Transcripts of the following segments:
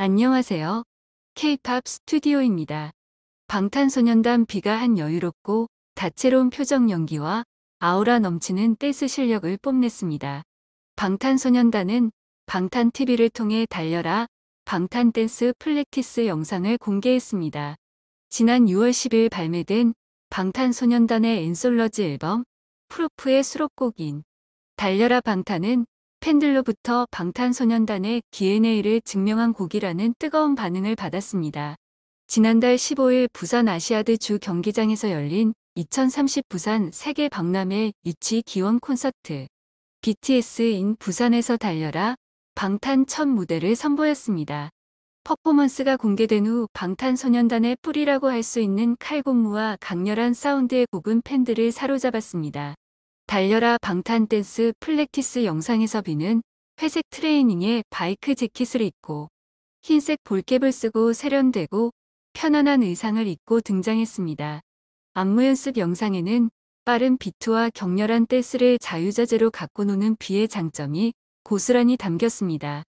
안녕하세요. K-팝 스튜디오입니다. 방탄소년단 비가 한 여유롭고 다채로운 표정 연기와 아우라 넘치는 댄스 실력을 뽐냈습니다. 방탄소년단은 방탄TV를 통해 달려라 방탄 댄스 플렉티스 영상을 공개했습니다. 지난 6월 10일 발매된 방탄소년단의 엔솔러지 앨범 프로프의 수록곡인 달려라 방탄은 팬들로부터 방탄소년단의 DNA를 증명한 곡이라는 뜨거운 반응을 받았습니다. 지난달 15일 부산 아시아드 주 경기장에서 열린 2030 부산 세계 박람회 유치 기원 콘서트 BTS 인 부산에서 달려라 방탄 첫 무대를 선보였습니다. 퍼포먼스가 공개된 후 방탄소년단의 뿌리라고 할 수 있는 칼군무와 강렬한 사운드의 곡은 팬들을 사로잡았습니다. 달려라 방탄 댄스 플렉티스 영상에서 비는 회색 트레이닝에 바이크 재킷을 입고 흰색 볼캡을 쓰고 세련되고 편안한 의상을 입고 등장했습니다. 안무 연습 영상에는 빠른 비트와 격렬한 댄스를 자유자재로 갖고 노는 비의 장점이 고스란히 담겼습니다.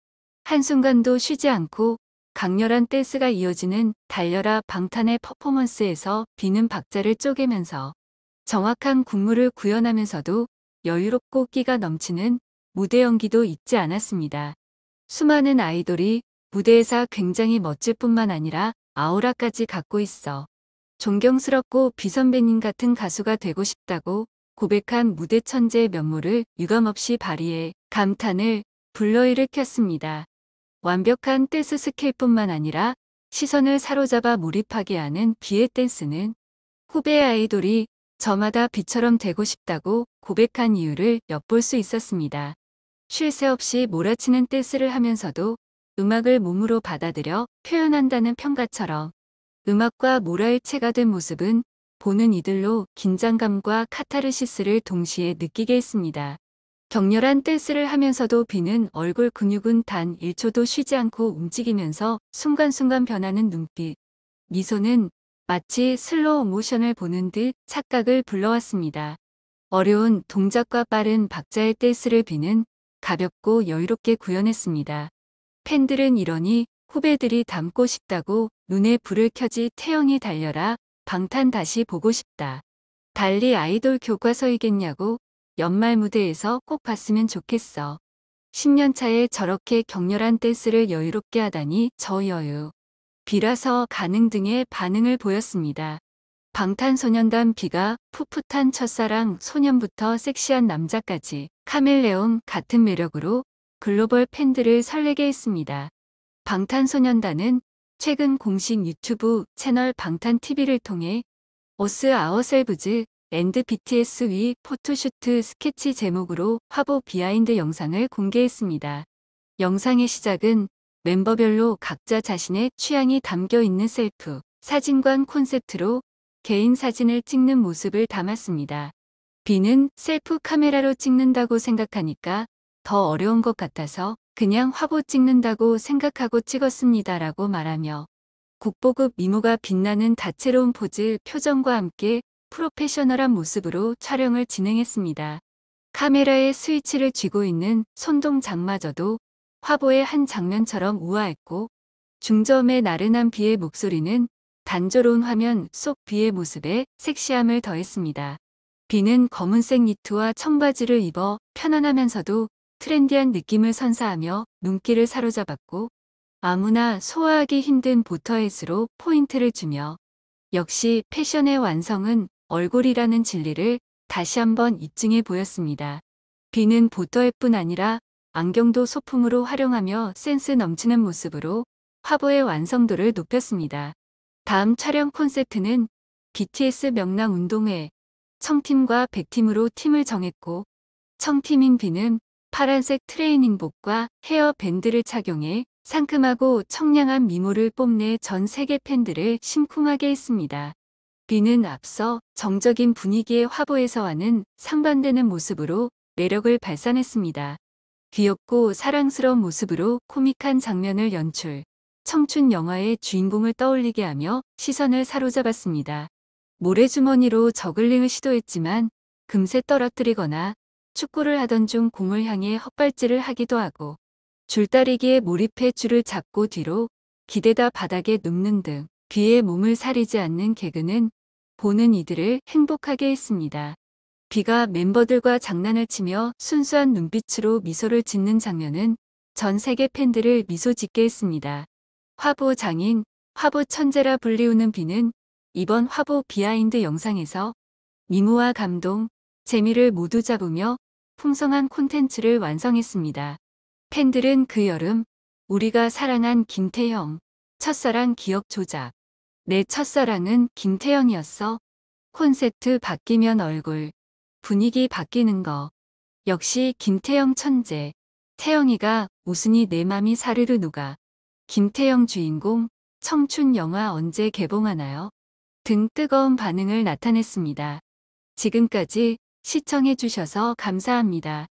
한순간도 쉬지 않고 강렬한 댄스가 이어지는 달려라 방탄의 퍼포먼스에서 비는 박자를 쪼개면서 정확한 국물을 구현하면서도 여유롭고 끼가 넘치는 무대 연기도 잊지 않았습니다. 수많은 아이돌이 무대에서 굉장히 멋질 뿐만 아니라 아우라까지 갖고 있어 존경스럽고 비선배님 같은 가수가 되고 싶다고 고백한 무대 천재의 면모를 유감없이 발휘해 감탄을 불러일으켰습니다. 완벽한 댄스 스케일뿐만 아니라 시선을 사로잡아 몰입하게 하는 비의 댄스는 후배 아이돌이 저마다 비처럼 되고 싶다고 고백한 이유를 엿볼 수 있었습니다. 쉴 새 없이 몰아치는 댄스를 하면서도 음악을 몸으로 받아들여 표현한다는 평가처럼 음악과 모라일체가 된 모습은 보는 이들로 긴장감과 카타르시스를 동시에 느끼게 했습니다. 격렬한 댄스를 하면서도 비는 얼굴 근육은 단 1초도 쉬지 않고 움직이면서 순간순간 변하는 눈빛, 미소는 마치 슬로우 모션을 보는 듯 착각을 불러왔습니다. 어려운 동작과 빠른 박자의 댄스를 비는 가볍고 여유롭게 구현했습니다. 팬들은 이러니 후배들이 닮고 싶다고 눈에 불을 켜지 태형이 달려라 방탄 다시 보고 싶다. 달리 아이돌 교과서이겠냐고 연말 무대에서 꼭 봤으면 좋겠어. 10년차에 저렇게 격렬한 댄스를 여유롭게 하다니 저 여유. 비라서 가능 등의 반응을 보였습니다. 방탄소년단 비가 풋풋한 첫사랑 소년부터 섹시한 남자까지 카멜레온 같은 매력으로 글로벌 팬들을 설레게 했습니다. 방탄소년단은 최근 공식 유튜브 채널 방탄TV를 통해 오스 아워셀브즈 앤드 BTS 위 포토슈트 스케치 제목으로 화보 비하인드 영상을 공개했습니다. 영상의 시작은 멤버별로 각자 자신의 취향이 담겨 있는 셀프 사진관 콘셉트로 개인 사진을 찍는 모습을 담았습니다. B는 셀프 카메라로 찍는다고 생각하니까 더 어려운 것 같아서 그냥 화보 찍는다고 생각하고 찍었습니다 라고 말하며 국보급 미모가 빛나는 다채로운 포즈 표정과 함께 프로페셔널한 모습으로 촬영을 진행했습니다. 카메라의 스위치를 쥐고 있는 손동 장마저도 화보의 한 장면처럼 우아했고 중점음의 나른한 비의 목소리는 단조로운 화면 속 비의 모습에 섹시함을 더했습니다. 비는 검은색 니트와 청바지를 입어 편안하면서도 트렌디한 느낌을 선사하며 눈길을 사로잡았고 아무나 소화하기 힘든 보터햇으로 포인트를 주며 역시 패션의 완성은 얼굴이라는 진리를 다시 한번 입증해 보였습니다. 비는 보터햇뿐 아니라 안경도 소품으로 활용하며 센스 넘치는 모습으로 화보의 완성도를 높였습니다. 다음 촬영 콘셉트는 BTS 명랑 운동회 청팀과 백팀으로 팀을 정했고 청팀인 비는 파란색 트레이닝복과 헤어밴드를 착용해 상큼하고 청량한 미모를 뽐내 전 세계 팬들을 심쿵하게 했습니다. 비는 앞서 정적인 분위기의 화보에서와는 상반되는 모습으로 매력을 발산했습니다. 귀엽고 사랑스러운 모습으로 코믹한 장면을 연출, 청춘 영화의 주인공을 떠올리게 하며 시선을 사로잡았습니다. 모래주머니로 저글링을 시도했지만 금세 떨어뜨리거나 축구를 하던 중 공을 향해 헛발질을 하기도 하고 줄다리기에 몰입해 줄을 잡고 뒤로 기대다 바닥에 눕는 등 귀에 몸을 사리지 않는 개그는 보는 이들을 행복하게 했습니다. 비가 멤버들과 장난을 치며 순수한 눈빛으로 미소를 짓는 장면은 전 세계 팬들을 미소 짓게 했습니다. 화보 장인, 화보 천재라 불리우는 비는 이번 화보 비하인드 영상에서 미모와 감동, 재미를 모두 잡으며 풍성한 콘텐츠를 완성했습니다. 팬들은 그 여름 우리가 사랑한 김태형, 첫사랑 기억 조작, 내 첫사랑은 김태형이었어, 콘셉트 바뀌면 얼굴, 분위기 바뀌는 거. 역시 김태영 천재. 태영이가 웃으니 내 맘이 사르르 누가. 김태영 주인공 청춘 영화 언제 개봉하나요? 등 뜨거운 반응을 나타냈습니다. 지금까지 시청해주셔서 감사합니다.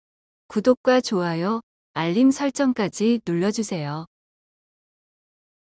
구독과 좋아요, 알림 설정까지 눌러주세요.